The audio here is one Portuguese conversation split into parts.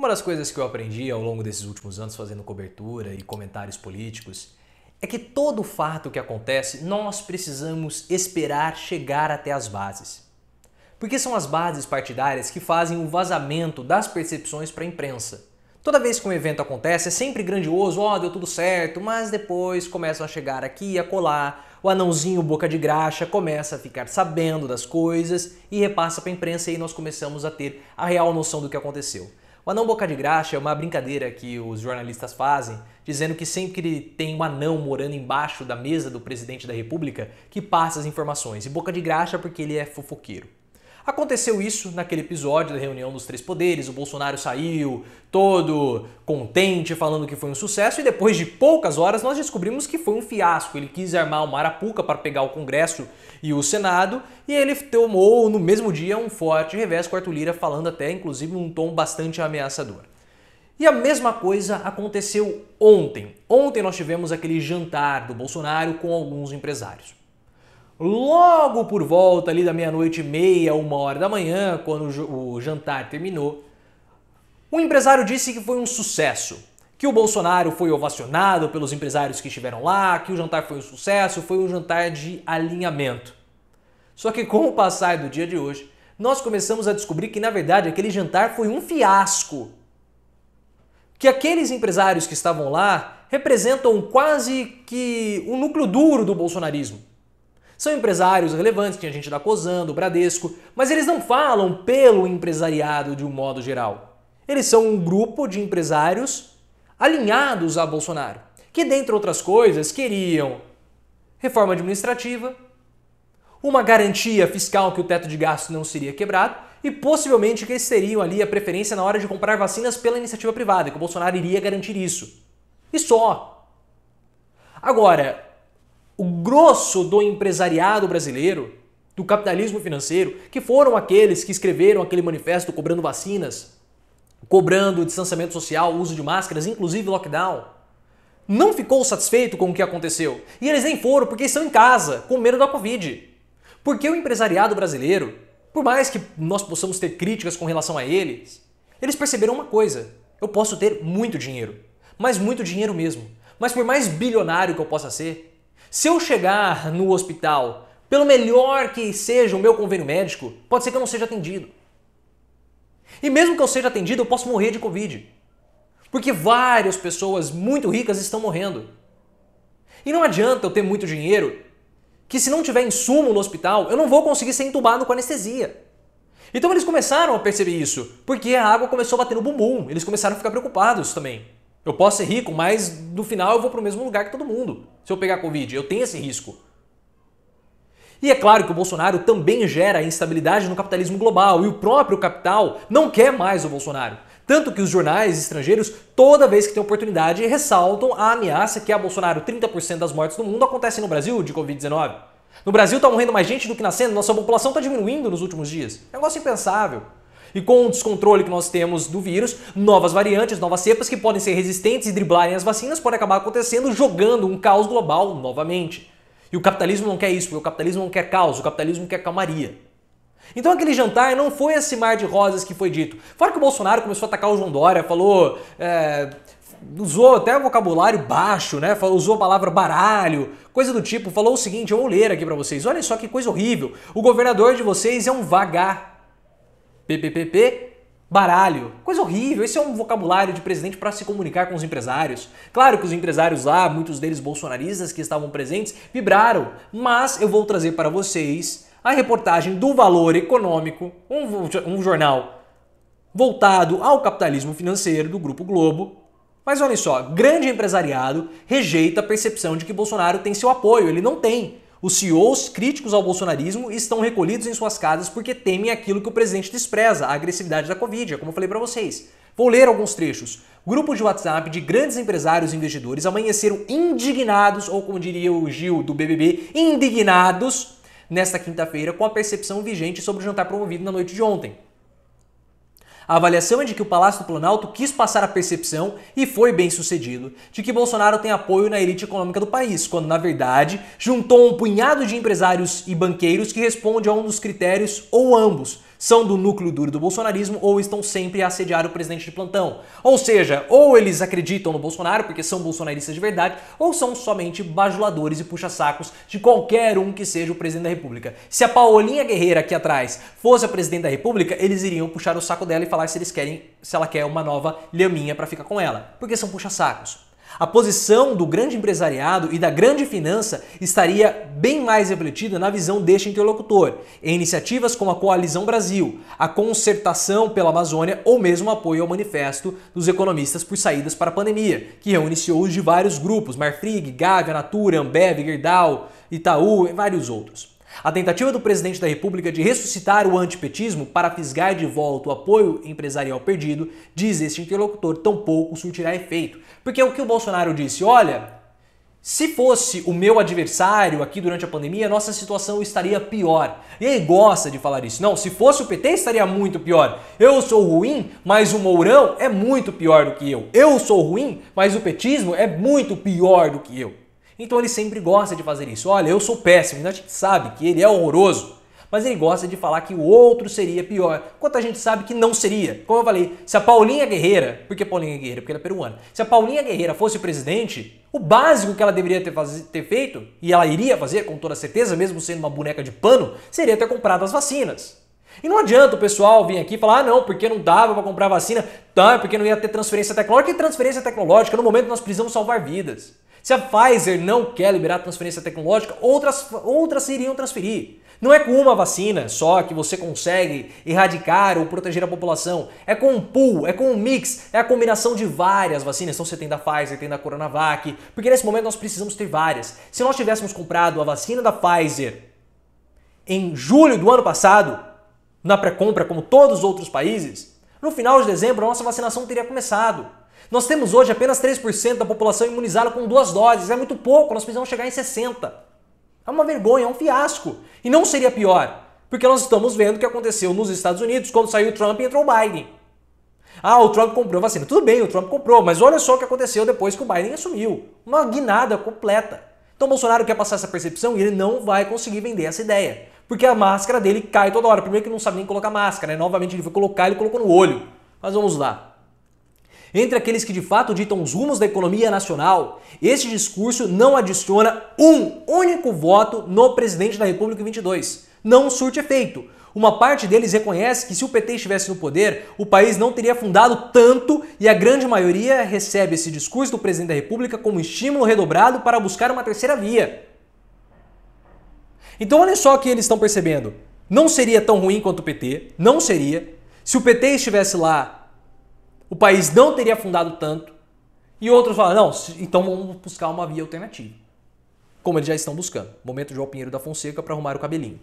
Uma das coisas que eu aprendi ao longo desses últimos anos fazendo cobertura e comentários políticos é que todo fato que acontece nós precisamos esperar chegar até as bases. Porque são as bases partidárias que fazem o vazamento das percepções para a imprensa. Toda vez que um evento acontece, é sempre grandioso, ó, oh, deu tudo certo, mas depois começam a chegar aqui e a colar, o anãozinho boca de graxa começa a ficar sabendo das coisas e repassa para a imprensa e aí nós começamos a ter a real noção do que aconteceu. O anão boca de graxa é uma brincadeira que os jornalistas fazem, dizendo que sempre que tem um anão morando embaixo da mesa do presidente da república que passa as informações. E boca de graxa porque ele é fofoqueiro. Aconteceu isso naquele episódio da reunião dos três poderes, o Bolsonaro saiu todo contente, falando que foi um sucesso, e depois de poucas horas nós descobrimos que foi um fiasco. Ele quis armar uma arapuca para pegar o Congresso e o Senado, e ele tomou no mesmo dia um forte revés com Arthur Lira, falando até inclusive um tom bastante ameaçador. E a mesma coisa aconteceu ontem. Ontem nós tivemos aquele jantar do Bolsonaro com alguns empresários. Logo por volta ali da meia-noite e meia, uma hora da manhã, quando o jantar terminou, o empresário disse que foi um sucesso, que o Bolsonaro foi ovacionado pelos empresários que estiveram lá, que o jantar foi um sucesso, foi um jantar de alinhamento. Só que com o passar do dia de hoje, nós começamos a descobrir que na verdade aquele jantar foi um fiasco. Que aqueles empresários que estavam lá representam quase que o núcleo duro do bolsonarismo são empresários relevantes, tinha gente da Cosan, do Bradesco, mas eles não falam pelo empresariado de um modo geral. Eles são um grupo de empresários alinhados a Bolsonaro, que, dentre outras coisas, queriam reforma administrativa, uma garantia fiscal que o teto de gastos não seria quebrado e possivelmente que eles teriam ali a preferência na hora de comprar vacinas pela iniciativa privada, que o Bolsonaro iria garantir isso. E só. Agora, o grosso do empresariado brasileiro, do capitalismo financeiro, que foram aqueles que escreveram aquele manifesto cobrando vacinas, cobrando distanciamento social, uso de máscaras, inclusive lockdown, não ficou satisfeito com o que aconteceu. E eles nem foram porque estão em casa, com medo da Covid. Porque o empresariado brasileiro, por mais que nós possamos ter críticas com relação a eles, eles perceberam uma coisa: eu posso ter muito dinheiro, mas muito dinheiro mesmo. Mas por mais bilionário que eu possa ser, se eu chegar no hospital, pelo melhor que seja o meu convênio médico, pode ser que eu não seja atendido. E mesmo que eu seja atendido, eu posso morrer de Covid. Porque várias pessoas muito ricas estão morrendo. E não adianta eu ter muito dinheiro, que se não tiver insumo no hospital, eu não vou conseguir ser entubado com anestesia. Então eles começaram a perceber isso, porque a água começou a bater no bumbum, eles começaram a ficar preocupados também. Eu posso ser rico, mas no final eu vou para o mesmo lugar que todo mundo. Se eu pegar Covid, eu tenho esse risco. E é claro que o Bolsonaro também gera instabilidade no capitalismo global e o próprio capital não quer mais o Bolsonaro. Tanto que os jornais estrangeiros, toda vez que tem oportunidade, ressaltam a ameaça que a Bolsonaro 30% das mortes do mundo acontecem no Brasil de Covid-19. No Brasil está morrendo mais gente do que nascendo, nossa população está diminuindo nos últimos dias. Negócio impensável. E com o descontrole que nós temos do vírus, novas variantes, novas cepas que podem ser resistentes e driblarem as vacinas pode acabar acontecendo jogando um caos global novamente. E o capitalismo não quer isso, porque o capitalismo não quer caos, o capitalismo quer calmaria. Então aquele jantar não foi esse mar de rosas que foi dito. Fora que o Bolsonaro começou a atacar o João Dória, falou. É, usou até vocabulário baixo, né? Usou a palavra baralho, coisa do tipo. Falou o seguinte: eu vou ler aqui para vocês. Olha só que coisa horrível. O governador de vocês é um vagar. PPPP, baralho. Coisa horrível, esse é um vocabulário de presidente para se comunicar com os empresários. Claro que os empresários lá, muitos deles bolsonaristas que estavam presentes, vibraram, mas eu vou trazer para vocês a reportagem do Valor Econômico, um, um jornal voltado ao capitalismo financeiro do Grupo Globo, mas olha só, grande empresariado rejeita a percepção de que Bolsonaro tem seu apoio. Ele não tem. Os CEOs críticos ao bolsonarismo estão recolhidos em suas casas porque temem aquilo que o presidente despreza, a agressividade da Covid, é como eu falei para vocês. Vou ler alguns trechos. Grupos de WhatsApp de grandes empresários e investidores amanheceram indignados, ou como diria o Gil do BBB, indignados, nesta quinta-feira com a percepção vigente sobre o jantar promovido na noite de ontem. A avaliação é de que o Palácio do Planalto quis passar a percepção, e foi bem sucedido, de que Bolsonaro tem apoio na elite econômica do país, quando na verdade juntou um punhado de empresários e banqueiros que responde a um dos critérios ou ambos são do núcleo duro do bolsonarismo ou estão sempre a assediar o presidente de plantão. Ou seja, ou eles acreditam no Bolsonaro porque são bolsonaristas de verdade, ou são somente bajuladores e puxa-sacos de qualquer um que seja o presidente da República. Se a Paulinha Guerreira aqui atrás fosse a presidente da República, eles iriam puxar o saco dela e falar se eles querem, se ela quer uma nova leminha para ficar com ela, porque são puxa-sacos. A posição do grande empresariado e da grande finança estaria bem mais refletida na visão deste interlocutor, em iniciativas como a Coalizão Brasil, a concertação pela Amazônia ou mesmo apoio ao manifesto dos economistas por saídas para a pandemia, que reúne os de vários grupos, Marfrig, Gavi, Natura, Ambev, Gerdau, Itaú e vários outros. A tentativa do presidente da República de ressuscitar o antipetismo para fisgar de volta o apoio empresarial perdido, diz este interlocutor, tampouco surtirá efeito. Porque é o que o Bolsonaro disse, olha, se fosse o meu adversário aqui durante a pandemia, nossa situação estaria pior. E ele gosta de falar isso. Não, se fosse o PT, estaria muito pior. Eu sou ruim, mas o Mourão é muito pior do que eu. Eu sou ruim, mas o petismo é muito pior do que eu. Então ele sempre gosta de fazer isso. Olha, eu sou péssimo, a gente sabe que ele é horroroso, mas ele gosta de falar que o outro seria pior, quanto a gente sabe que não seria. Como eu falei, se a Paulinha Guerreira, por que Paulinha Guerreira? Porque ela é peruana. Se a Paulinha Guerreira fosse presidente, o básico que ela deveria ter, faz... ter feito, e ela iria fazer com toda certeza, mesmo sendo uma boneca de pano, seria ter comprado as vacinas. E não adianta o pessoal vir aqui e falar, ah, não, porque não dava para comprar vacina, tá, é porque não ia ter transferência tecnológica. E transferência tecnológica, no momento nós precisamos salvar vidas. Se a Pfizer não quer liberar transferência tecnológica, outras, outras iriam transferir. Não é com uma vacina só que você consegue erradicar ou proteger a população. É com um pool, é com um mix, é a combinação de várias vacinas. Então você tem da Pfizer, tem da Coronavac, porque nesse momento nós precisamos ter várias. Se nós tivéssemos comprado a vacina da Pfizer em julho do ano passado, na pré-compra, como todos os outros países, no final de dezembro a nossa vacinação teria começado. Nós temos hoje apenas 3% da população imunizada com duas doses, é muito pouco, nós precisamos chegar em 60%. É uma vergonha, é um fiasco. E não seria pior, porque nós estamos vendo o que aconteceu nos Estados Unidos quando saiu o Trump e entrou o Biden. Ah, o Trump comprou vacina. Tudo bem, o Trump comprou, mas olha só o que aconteceu depois que o Biden assumiu. Uma guinada completa. Então o Bolsonaro quer passar essa percepção e ele não vai conseguir vender essa ideia porque a máscara dele cai toda hora. Primeiro que não sabe nem colocar máscara, né? Novamente ele foi colocar, ele colocou no olho. Mas vamos lá. Entre aqueles que de fato ditam os rumos da economia nacional, este discurso não adiciona um único voto no presidente da República 22. Não surte efeito. Uma parte deles reconhece que se o PT estivesse no poder, o país não teria afundado tanto e a grande maioria recebe esse discurso do presidente da República como estímulo redobrado para buscar uma terceira via. Então olha só o que eles estão percebendo. Não seria tão ruim quanto o PT, não seria. Se o PT estivesse lá, o país não teria afundado tanto. E outros falam, não, então vamos buscar uma via alternativa. Como eles já estão buscando. Momento de João Pinheiro da Fonseca para arrumar o cabelinho.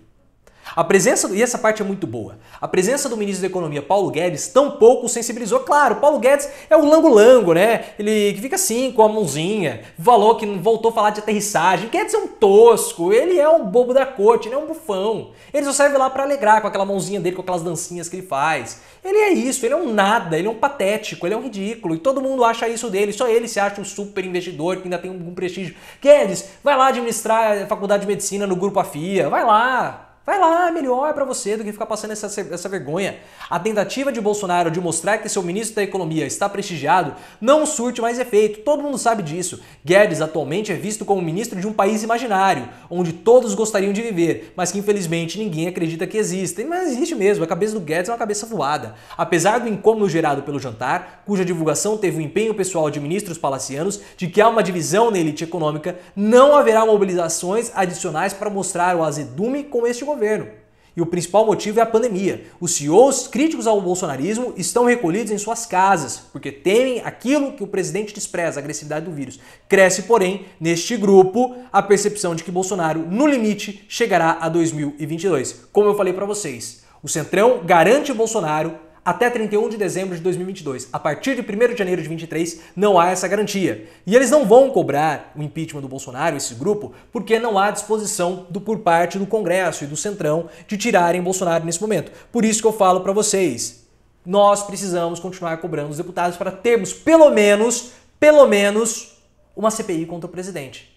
A presença, e essa parte é muito boa, a presença do ministro da Economia, Paulo Guedes, tão pouco sensibilizou. Claro, Paulo Guedes é o lango-lango, né? Ele fica assim, com a mãozinha, falou que voltou a falar de aterrissagem. Guedes é um tosco, ele é um bobo da corte, ele é um bufão. Ele só serve lá para alegrar com aquela mãozinha dele, com aquelas dancinhas que ele faz. Ele é isso, ele é um nada, ele é um patético, ele é um ridículo, e todo mundo acha isso dele, só ele se acha um super investidor que ainda tem algum prestígio. Guedes, vai lá administrar a faculdade de medicina no Grupo AFIA, vai lá, Vai lá, é melhor para você do que ficar passando essa, essa vergonha. A tentativa de Bolsonaro de mostrar que seu ministro da Economia está prestigiado não surte mais efeito, todo mundo sabe disso. Guedes atualmente é visto como ministro de um país imaginário, onde todos gostariam de viver, mas que infelizmente ninguém acredita que existe. Mas existe mesmo, a cabeça do Guedes é uma cabeça voada. Apesar do incômodo gerado pelo jantar, cuja divulgação teve o um empenho pessoal de ministros palacianos de que há uma divisão na elite econômica, não haverá mobilizações adicionais para mostrar o azedume com este governo governo. E o principal motivo é a pandemia. Os CEOs críticos ao bolsonarismo estão recolhidos em suas casas, porque temem aquilo que o presidente despreza, a agressividade do vírus. Cresce, porém, neste grupo, a percepção de que Bolsonaro, no limite, chegará a 2022. Como eu falei para vocês, o Centrão garante Bolsonaro até 31 de dezembro de 2022. A partir de 1 de janeiro de 23, não há essa garantia. E eles não vão cobrar o impeachment do Bolsonaro, esse grupo, porque não há disposição do, por parte do Congresso e do Centrão de tirarem Bolsonaro nesse momento. Por isso que eu falo para vocês, nós precisamos continuar cobrando os deputados para termos pelo menos, pelo menos, uma CPI contra o presidente.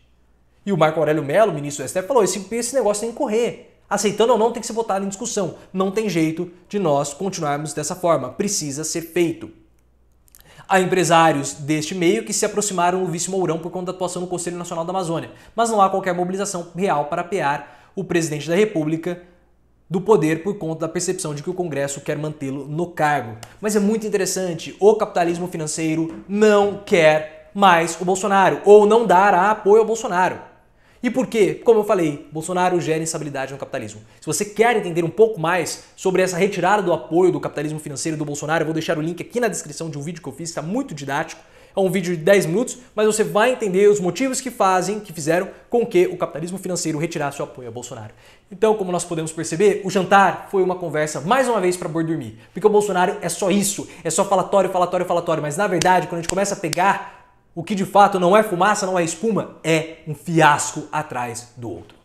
E o Marco Aurélio Mello, ministro do STF, falou: esse, esse negócio tem que correr. Aceitando ou não tem que ser votado em discussão. Não tem jeito de nós continuarmos dessa forma. Precisa ser feito. Há empresários deste meio que se aproximaram do vice Mourão por conta da atuação no Conselho Nacional da Amazônia, mas não há qualquer mobilização real para apear o presidente da República do poder por conta da percepção de que o Congresso quer mantê-lo no cargo. Mas é muito interessante, o capitalismo financeiro não quer mais o Bolsonaro, ou não dará apoio ao Bolsonaro. E por quê? Como eu falei, Bolsonaro gera instabilidade no capitalismo. Se você quer entender um pouco mais sobre essa retirada do apoio do capitalismo financeiro do Bolsonaro, eu vou deixar o link aqui na descrição de um vídeo que eu fiz, está muito didático. É um vídeo de 10 minutos, mas você vai entender os motivos que fazem, que fizeram com que o capitalismo financeiro retirasse o apoio a Bolsonaro. Então, como nós podemos perceber, o jantar foi uma conversa mais uma vez para boi dormir, porque o Bolsonaro é só isso, é só falatório, falatório, falatório, mas na verdade, quando a gente começa a pegar o que de fato não é fumaça, não é espuma, é um fiasco atrás do outro.